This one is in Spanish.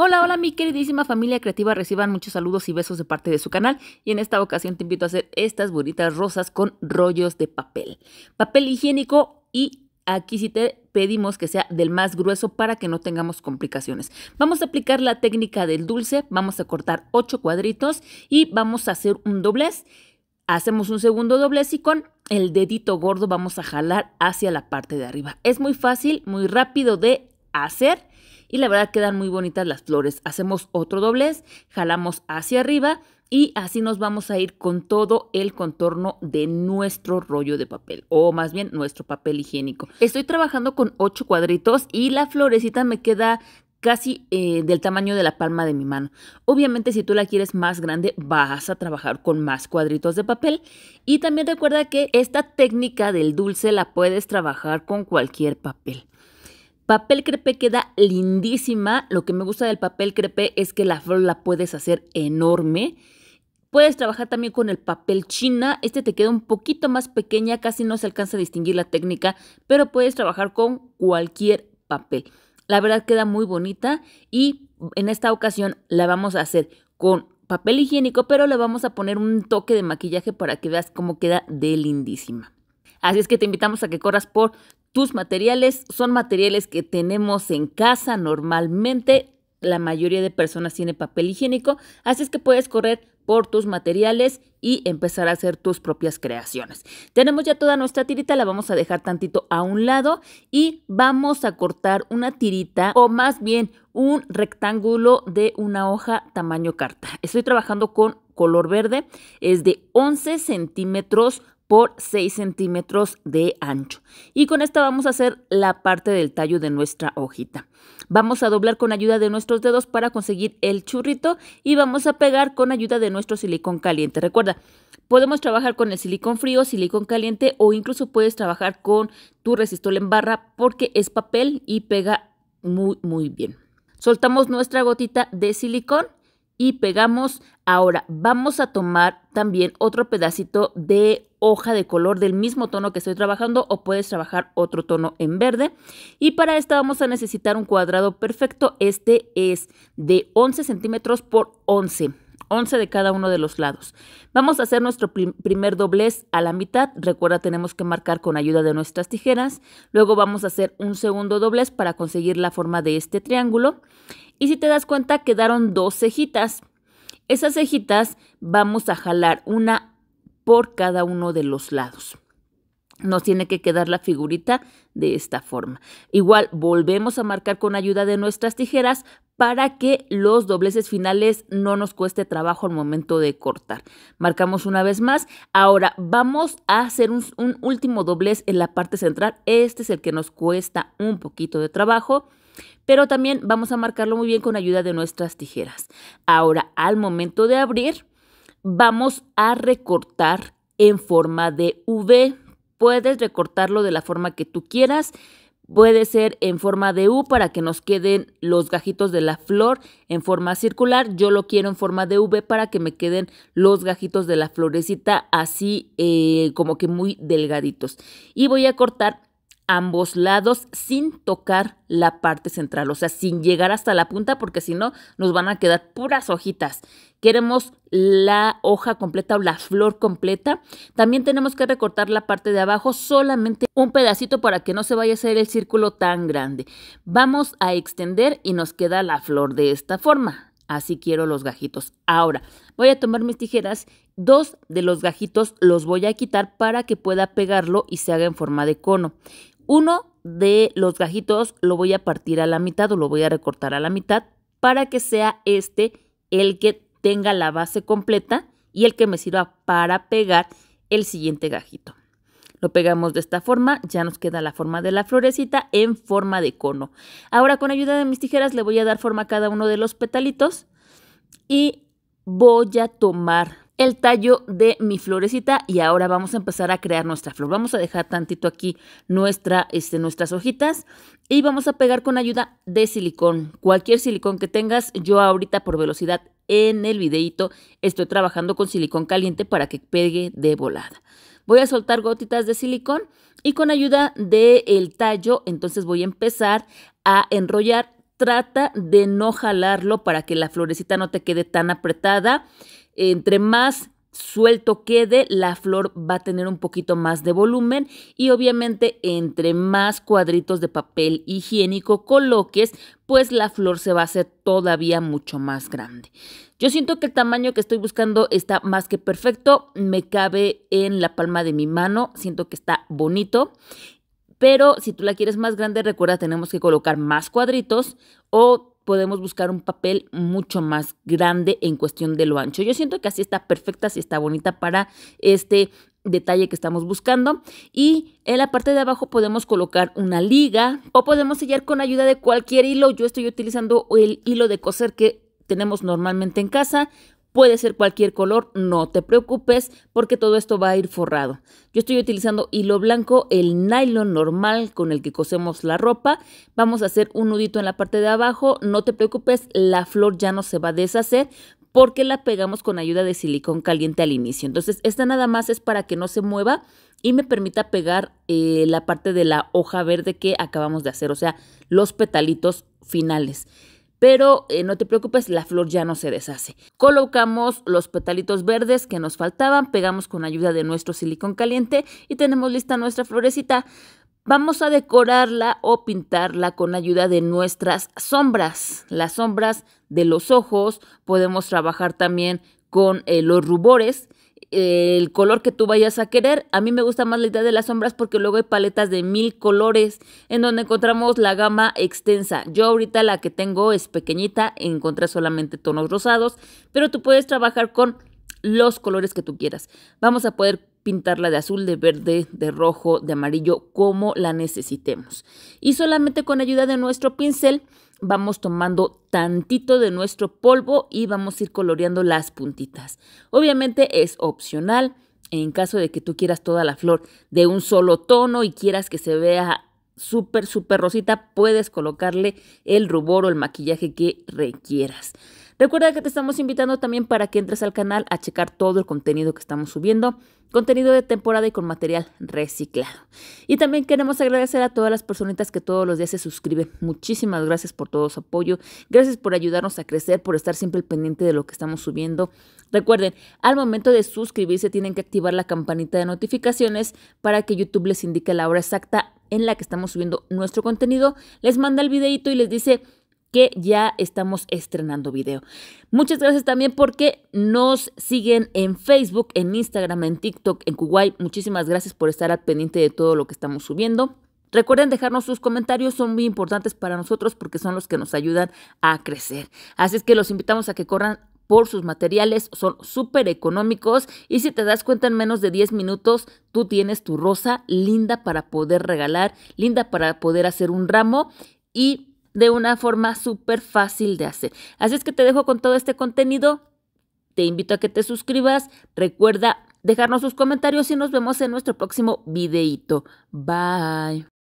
Hola, hola mi queridísima familia creativa, reciban muchos saludos y besos de parte de su canal y en esta ocasión te invito a hacer estas bonitas rosas con rollos de papel. Papel higiénico y aquí sí te pedimos que sea del más grueso para que no tengamos complicaciones. Vamos a aplicar la técnica del dulce, vamos a cortar 8 cuadritos y vamos a hacer un doblez. Hacemos un segundo doblez y con el dedito gordo vamos a jalar hacia la parte de arriba. Es muy fácil, muy rápido de hacer y la verdad quedan muy bonitas las flores. Hacemos otro doblez, jalamos hacia arriba y así nos vamos a ir con todo el contorno de nuestro rollo de papel o más bien nuestro papel higiénico. Estoy trabajando con 8 cuadritos y la florecita me queda casi eh, del tamaño de la palma de mi mano. Obviamente si tú la quieres más grande vas a trabajar con más cuadritos de papel y también recuerda que esta técnica del dulce la puedes trabajar con cualquier papel. Papel crepe queda lindísima. Lo que me gusta del papel crepe es que la flor la puedes hacer enorme. Puedes trabajar también con el papel china. Este te queda un poquito más pequeña, casi no se alcanza a distinguir la técnica, pero puedes trabajar con cualquier papel. La verdad queda muy bonita y en esta ocasión la vamos a hacer con papel higiénico, pero le vamos a poner un toque de maquillaje para que veas cómo queda de lindísima. Así es que te invitamos a que corras por tus materiales son materiales que tenemos en casa normalmente. La mayoría de personas tiene papel higiénico, así es que puedes correr por tus materiales y empezar a hacer tus propias creaciones. Tenemos ya toda nuestra tirita, la vamos a dejar tantito a un lado y vamos a cortar una tirita o más bien un rectángulo de una hoja tamaño carta. Estoy trabajando con color verde, es de 11 centímetros por 6 centímetros de ancho. Y con esta vamos a hacer la parte del tallo de nuestra hojita. Vamos a doblar con ayuda de nuestros dedos para conseguir el churrito y vamos a pegar con ayuda de nuestro silicón caliente. Recuerda, podemos trabajar con el silicón frío, silicón caliente o incluso puedes trabajar con tu resistol en barra porque es papel y pega muy muy bien. Soltamos nuestra gotita de silicón y pegamos. Ahora vamos a tomar también otro pedacito de hoja de color del mismo tono que estoy trabajando o puedes trabajar otro tono en verde. Y para esta vamos a necesitar un cuadrado perfecto. Este es de 11 centímetros por 11 11 de cada uno de los lados. Vamos a hacer nuestro primer doblez a la mitad. Recuerda, tenemos que marcar con ayuda de nuestras tijeras. Luego vamos a hacer un segundo doblez para conseguir la forma de este triángulo. Y si te das cuenta, quedaron dos cejitas. Esas cejitas vamos a jalar una por cada uno de los lados. Nos tiene que quedar la figurita de esta forma. Igual volvemos a marcar con ayuda de nuestras tijeras para que los dobleces finales no nos cueste trabajo al momento de cortar. Marcamos una vez más. Ahora vamos a hacer un, último doblez en la parte central. Este es el que nos cuesta un poquito de trabajo pero también vamos a marcarlo muy bien con ayuda de nuestras tijeras. Ahora, al momento de abrir, vamos a recortar en forma de V. Puedes recortarlo de la forma que tú quieras. Puede ser en forma de U para que nos queden los gajitos de la flor en forma circular. Yo lo quiero en forma de V para que me queden los gajitos de la florecita así eh, como que muy delgaditos. Y voy a cortar ambos lados sin tocar la parte central, o sea, sin llegar hasta la punta, porque si no nos van a quedar puras hojitas. Queremos la hoja completa o la flor completa. También tenemos que recortar la parte de abajo, solamente un pedacito para que no se vaya a hacer el círculo tan grande. Vamos a extender y nos queda la flor de esta forma. Así quiero los gajitos. Ahora voy a tomar mis tijeras dos de los gajitos los voy a quitar para que pueda pegarlo y se haga en forma de cono. Uno de los gajitos lo voy a partir a la mitad o lo voy a recortar a la mitad para que sea este el que tenga la base completa y el que me sirva para pegar el siguiente gajito. Lo pegamos de esta forma, ya nos queda la forma de la florecita en forma de cono. Ahora con ayuda de mis tijeras le voy a dar forma a cada uno de los petalitos y voy a tomar el tallo de mi florecita y ahora vamos a empezar a crear nuestra flor. Vamos a dejar tantito aquí nuestra, este, nuestras hojitas y vamos a pegar con ayuda de silicón. Cualquier silicón que tengas, yo ahorita por velocidad en el videito estoy trabajando con silicón caliente para que pegue de volada. Voy a soltar gotitas de silicón y con ayuda del tallo entonces voy a empezar a enrollar. Trata de no jalarlo para que la florecita no te quede tan apretada entre más suelto quede, la flor va a tener un poquito más de volumen y obviamente entre más cuadritos de papel higiénico coloques, pues la flor se va a hacer todavía mucho más grande. Yo siento que el tamaño que estoy buscando está más que perfecto, me cabe en la palma de mi mano, siento que está bonito. Pero si tú la quieres más grande, recuerda, tenemos que colocar más cuadritos o podemos buscar un papel mucho más grande en cuestión de lo ancho. Yo siento que así está perfecta, así está bonita para este detalle que estamos buscando y en la parte de abajo podemos colocar una liga o podemos sellar con ayuda de cualquier hilo yo estoy utilizando el hilo de coser que tenemos normalmente en casa puede ser cualquier color, no te preocupes porque todo esto va a ir forrado. Yo estoy utilizando hilo blanco, el nylon normal con el que cosemos la ropa. Vamos a hacer un nudito en la parte de abajo, no te preocupes, la flor ya no se va a deshacer porque la pegamos con ayuda de silicón caliente al inicio. Entonces, esta nada más es para que no se mueva y me permita pegar eh, la parte de la hoja verde que acabamos de hacer, o sea, los petalitos finales pero eh, no te preocupes, la flor ya no se deshace. Colocamos los petalitos verdes que nos faltaban, pegamos con ayuda de nuestro silicón caliente y tenemos lista nuestra florecita. Vamos a decorarla o pintarla con ayuda de nuestras sombras, las sombras de los ojos, podemos trabajar también con eh, los rubores el color que tú vayas a querer. A mí me gusta más la idea de las sombras porque luego hay paletas de mil colores en donde encontramos la gama extensa. Yo ahorita la que tengo es pequeñita, encontré solamente tonos rosados, pero tú puedes trabajar con los colores que tú quieras. Vamos a poder pintarla de azul, de verde, de rojo, de amarillo, como la necesitemos. Y solamente con ayuda de nuestro pincel vamos tomando tantito de nuestro polvo y vamos a ir coloreando las puntitas. Obviamente es opcional en caso de que tú quieras toda la flor de un solo tono y quieras que se vea súper, súper rosita, puedes colocarle el rubor o el maquillaje que requieras. Recuerda que te estamos invitando también para que entres al canal a checar todo el contenido que estamos subiendo, contenido de temporada y con material reciclado. Y también queremos agradecer a todas las personitas que todos los días se suscriben. Muchísimas gracias por todo su apoyo, gracias por ayudarnos a crecer, por estar siempre pendiente de lo que estamos subiendo. Recuerden, al momento de suscribirse tienen que activar la campanita de notificaciones para que YouTube les indique la hora exacta en la que estamos subiendo nuestro contenido, les manda el videito y les dice que ya estamos estrenando video. Muchas gracias también porque nos siguen en Facebook, en Instagram, en TikTok, en Kuwait. Muchísimas gracias por estar al pendiente de todo lo que estamos subiendo. Recuerden dejarnos sus comentarios, son muy importantes para nosotros porque son los que nos ayudan a crecer. Así es que los invitamos a que corran por sus materiales, son súper económicos y si te das cuenta en menos de 10 minutos, tú tienes tu rosa linda para poder regalar, linda para poder hacer un ramo y de una forma súper fácil de hacer. Así es que te dejo con todo este contenido. Te invito a que te suscribas. Recuerda dejarnos sus comentarios y nos vemos en nuestro próximo videito. Bye.